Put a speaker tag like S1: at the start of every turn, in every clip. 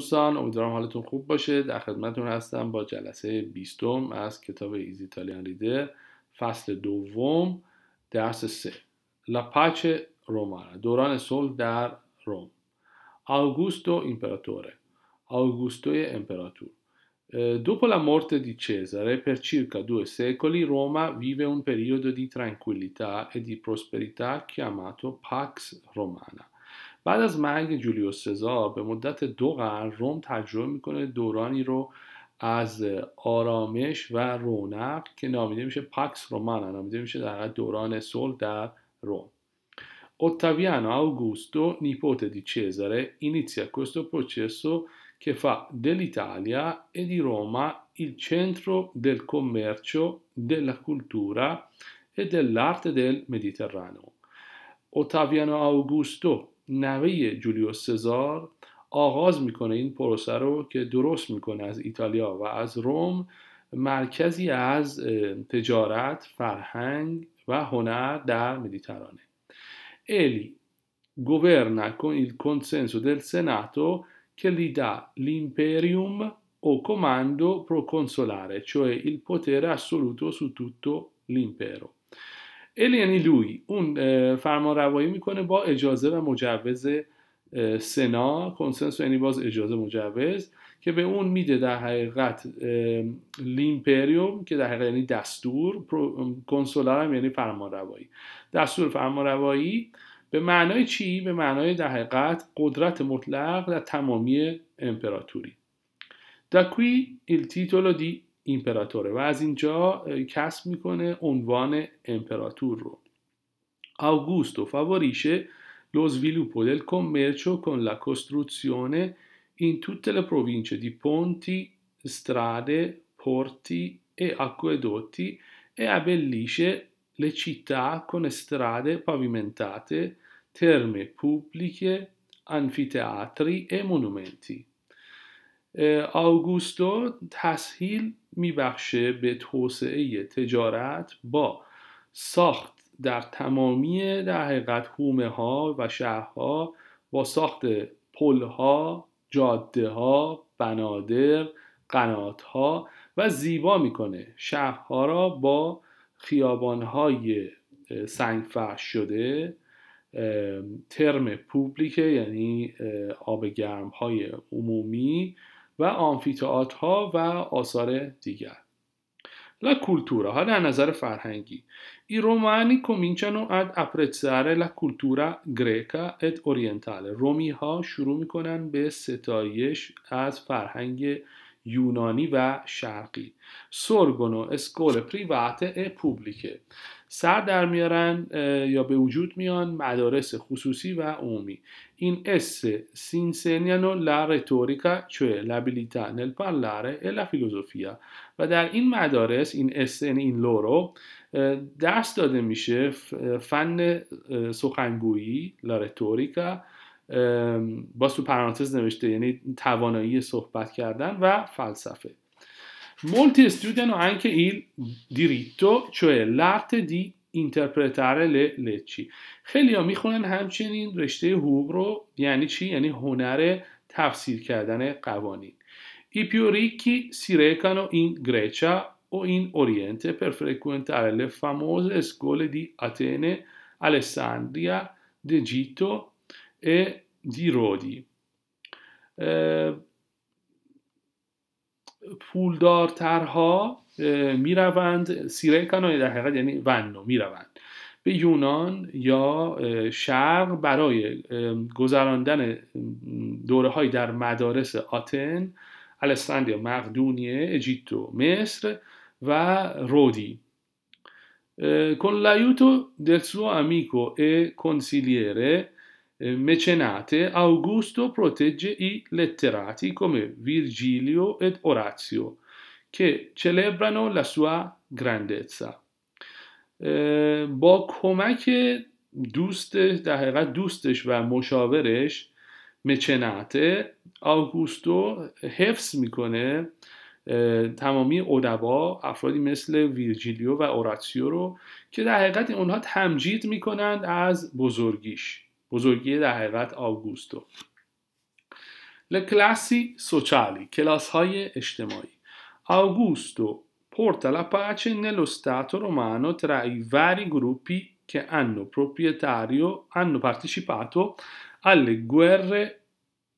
S1: دوستان امیدوارم حالتون خوب باشه در خدمتتون هستم با جلسه بیستم از کتاب ایز ایتالیان ریده فصل دوم درس سه لاپاچه رومانا دوران صلح در روم آگوستو ایمپراتوره آگوستو امپراتور Dopo la morte di Cesare, per circa due secoli Roma vive un periodo di tranquillità e di prosperità chiamato Pax Romana. بعد از مرگ جولیوس سزار به مدت دو قرن روم تجربه میکنه دورانی رو از آرامش و رونق که نامیده میشه پاکس رومان نامیده میشه در دوران صلح در روم اوتاویانو آگوستو نیپوت دی چزاره اینیزیا کوستو پروچسو که فا دل ایتالیا ای دی روما ایل چنترو دل کومرچو دل کولتورا ا دل آرت دل مدیترانو اوتاویانو آگوستو نوه جولیوس سزار آغاز میکنه این پروسه رو که درست میکنه از ایتالیا و از روم مرکزی از تجارت، فرهنگ و هنر در مدیترانه الی گوورنا کون ایل کنسنسو دل سناتو که دا لیمپریوم او کماندو پرو کنسولاره ایل پوتره اسولوتو سو توتو ال یعنی لوی اون فرمان روایی میکنه با اجازه و مجوز سنا کنسنس یعنی باز اجازه مجوز که به اون میده در حقیقت لیمپریوم که در حقیقت یعنی دستور کنسولار یعنی فرمان روایی دستور فرمان روایی به معنای چی؟ به معنای در حقیقت قدرت مطلق در تمامی امپراتوری دکوی ایل تیتولو دی ایمپراتوره و از اینجا کسب میکنه عنوان امپراتور رو Augusto favorisce lo sviluppo del commercio con la costruzione in tutte le province di ponti, strade, porti e acquedotti e abbellisce le città con strade pavimentate, terme pubbliche, anfiteatri e monumenti. آگوستو تسهیل میبخشه به توسعه تجارت با ساخت در تمامی در حقیقت حومه ها و شهرها با ساخت پل ها جاده ها بنادر قنات ها و زیبا میکنه شهرها را با خیابان های سنگ فرش شده ترم پوبلیکه یعنی آب گرم های عمومی و آمفیتئات ها و آثار دیگر لا کولتورا ها در نظر فرهنگی ای رومانی کومینچانو اد اپرتزاره لا کولتورا گریکا اد اورینتاله رومی ها شروع میکنن به ستایش از فرهنگ یونانی و شرقی سورگونو اسکول پریواته ای پوبلیکه سر در میارن یا به وجود میان مدارس خصوصی و عمومی این اس سینسینیانو لا رتوریکا retorica لابیلیتا نل پارلاره و در این مدارس این اس یعنی این لورو درس داده میشه فن سخنگویی لا رتوریکا با سو پرانتز نوشته یعنی توانایی صحبت کردن و فلسفه Molti studiano anche il diritto, cioè l'arte di interpretare le leggi. خیلی ها میخونن همچنین رشته حقوق رو یعنی چی؟ یعنی هنر تفسیر کردن قوانین. I più ricchi si recano in Grecia o in Oriente per frequentare le famose scuole di Atene, Alessandria, d'Egitto e di Rodi. Eh, پولدارترها میروند سیره کانای در حقیقت یعنی ونو میروند به یونان یا شرق برای گذراندن دوره های در مدارس آتن الاسفندیا مقدونیه اجیتو مصر و رودی con l'aiuto del suo amico کنسیلیره mecenate Augusto protegge i letterati come Virgilio ed Orazio, che celebrano la sua grandezza. با کمک دوست در حقیقت دوستش و مشاورش مچناته آگوستو حفظ میکنه تمامی ادبا افرادی مثل ویرجیلیو و اوراتسیو رو که در حقیقت اونها تمجید میکنند از بزرگیش بزرگی در حقیقت آگوستو کلاسی sociali کلاس های اجتماعی Augusto porta la pace nello Stato romano tra i vari gruppi che hanno, hanno partecipato alle guerre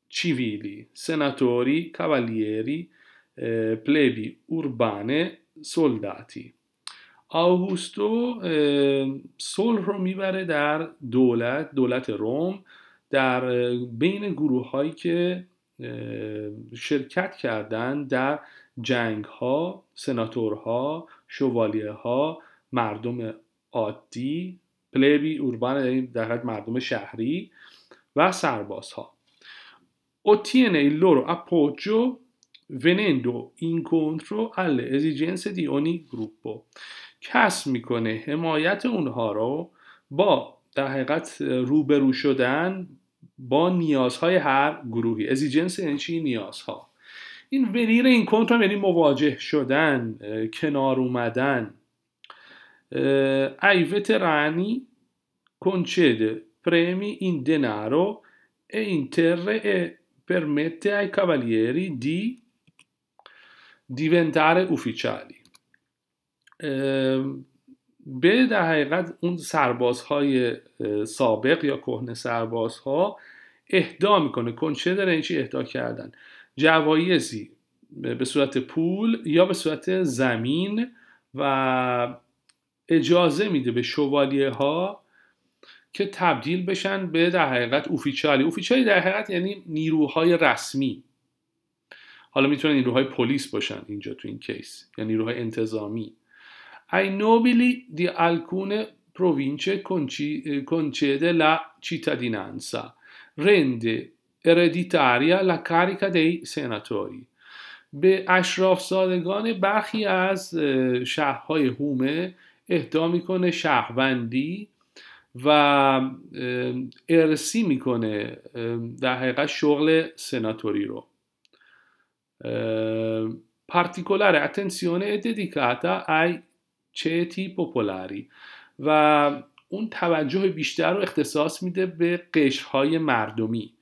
S1: civili, senatori, cavalieri, eh, plebi urbane, soldati. آوگوستو صلح رو میبره در دولت دولت روم در بین گروه هایی که شرکت کردن در جنگ ها سناتورها شوالیه ها مردم عادی پلیبی اوربان یعنی در مردم شهری و سربازها ها. اوتینه لورو ونندو ونندو incontro alle esigenze گروپو. دیونی گروپو، کسب میکنه حمایت اونها رو با در حقیقت روبرو شدن با نیازهای هر گروهی ازیجنس یعنی چی نیازها این ونیر این کنترل یعنی مواجه شدن کنار اومدن ایوت ویترانی کنچد این این denaro e تره terre e permette ai cavalieri di به در حقیقت اون سربازهای سابق یا کهنه سربازها اهدا میکنه چه داره این چی اهدا کردن جوایزی به صورت پول یا به صورت زمین و اجازه میده به شوالیه ها که تبدیل بشن به در حقیقت اوفیچالی اوفیچالی در حقیقت یعنی نیروهای رسمی حالا میتونن نیروهای پلیس باشن اینجا تو این کیس یا یعنی نیروهای انتظامی Ai nobili di alcune province eh, concede la cittadinanza, rende ereditaria la carica dei senatori. به اشرافزادگان برخی از شهرهای هومه اهدا میکنه شهروندی و ارسی میکنه در حقیقت شغل سناتوری رو particolare attenzione è dedicata ai چتی پوپولاری و اون توجه بیشتر رو اختصاص میده به قشرهای مردمی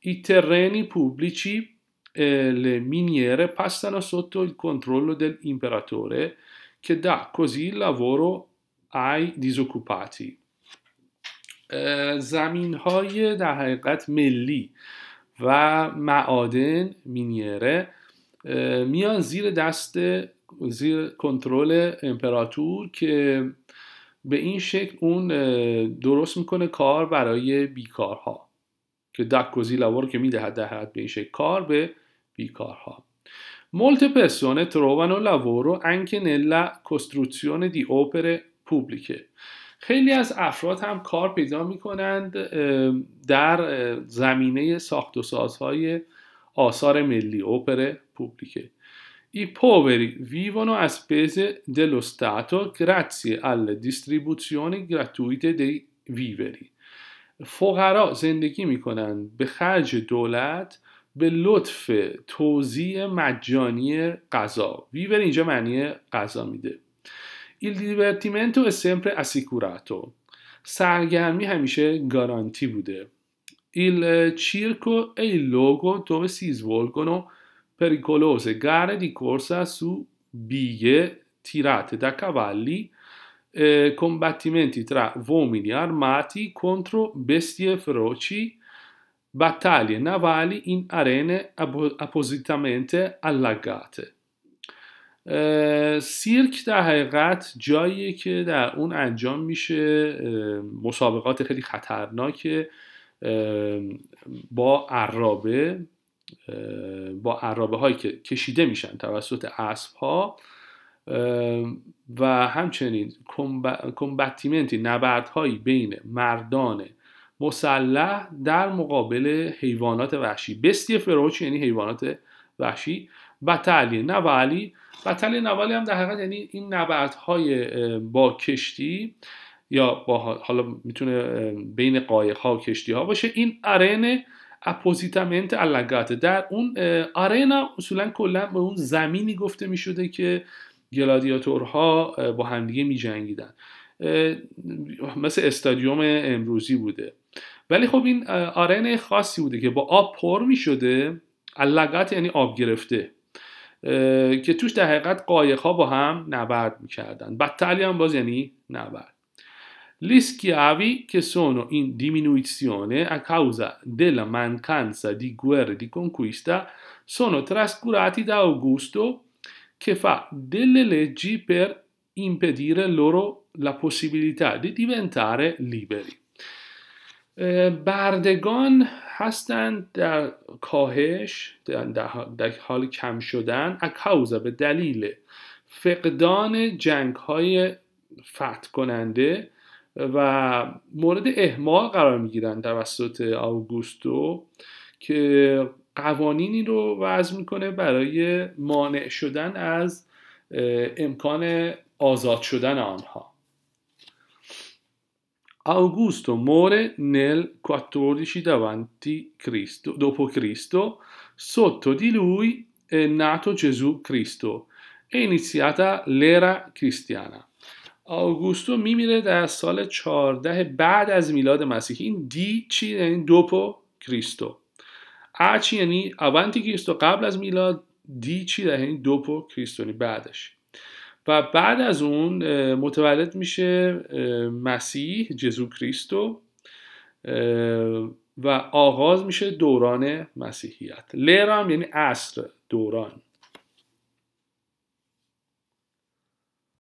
S1: ایترنی پوبلیچی pubblici پستانا le miniere passano sotto il controllo dell'imperatore che ای così lavoro ai disoccupati. زمین های در حقیقت ملی و معادن مینیره میان زیر دست زیر کنترل امپراتور که به این شکل اون درست میکنه کار برای بیکارها که دکوزی لور که میدهد دهد به این شکل کار به بیکارها Molte persone trovano لورو anche نلا costruzione دی opere پوبلیکه خیلی از افراد هم کار پیدا میکنند در زمینه ساخت و سازهای آثار ملی اوپر پوبلیکه I poveri vivono a spese dello Stato grazie alle distribuzioni gratuite dei viveri. فقرا زندگی می کنند به خرج دولت به لطف توزیع مجانی غذا ویور اینجا معنی غذا میده Il divertimento è sempre assicurato. سرگرمی همیشه گارانتی بوده. Il circo è il luogo dove si svolgono pericolose gare di corsa su biglie tirate da cavalli, eh, combattimenti tra uomini armati contro bestie feroci, battaglie navali in arene ab- appositamente allagate. سیرک در حقیقت جاییه که در اون انجام میشه مسابقات خیلی خطرناک با عرابه با عرابه هایی که کشیده میشن توسط اسب ها و همچنین کمبتیمنتی نبردهایی بین مردان مسلح در مقابل حیوانات وحشی بستی فروچ یعنی حیوانات وحشی بتالی یعنی نوالی بتالی نوالی هم در حقیقت یعنی این نبردهای با کشتی یا با حالا میتونه بین قایق ها و کشتی ها باشه این ارنه، اپوزیتمنت علاقاته در اون آرینا اصولا کلا به اون زمینی گفته می شده که گلادیاتورها با همدیگه می جنگیدن مثل استادیوم امروزی بوده ولی خب این آرن خاصی بوده که با آب پر می شده علاقات یعنی آب گرفته که توش در حقیقت قایق ها با هم نبرد میکردن بدتلی هم باز یعنی نبرد gli schiavi che sono in diminuzione a causa della mancanza di guerre di conquista sono trascurati da Augusto che fa delle leggi per impedire loro la possibilità di diventare liberi. Eh, بردگان هستند در کاهش در حال کم شدن اکاوزا به دلیل فقدان جنگ های فتح کننده و مورد احمال قرار می در توسط آگوستو که قوانینی رو وضع میکنه برای مانع شدن از امکان آزاد شدن آنها آگوستو مور نل 14 دوانتی کریستو دوپو کریستو سوتو دی لوی ناتو جزو کریستو iniziata لیرا کریستیانه آگوستو میمیره در سال 14 بعد از میلاد مسیح این دی چی یعنی دوپو کریستو آچی یعنی کریستو قبل از میلاد دی چی یعنی دوپو کریستونی بعدش و بعد از اون متولد میشه مسیح جزو کریستو و آغاز میشه دوران مسیحیت لرم یعنی عصر دوران